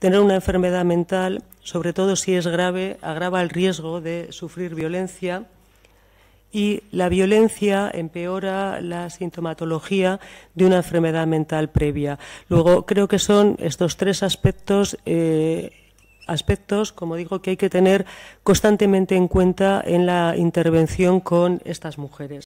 Tener una enfermedad mental, sobre todo si es grave, agrava el riesgo de sufrir violencia y la violencia empeora la sintomatología de una enfermedad mental previa. Luego, creo que son estos tres aspectos. Eh, aspectos, como digo, que hay que tener constantemente en cuenta en la intervención con estas mujeres.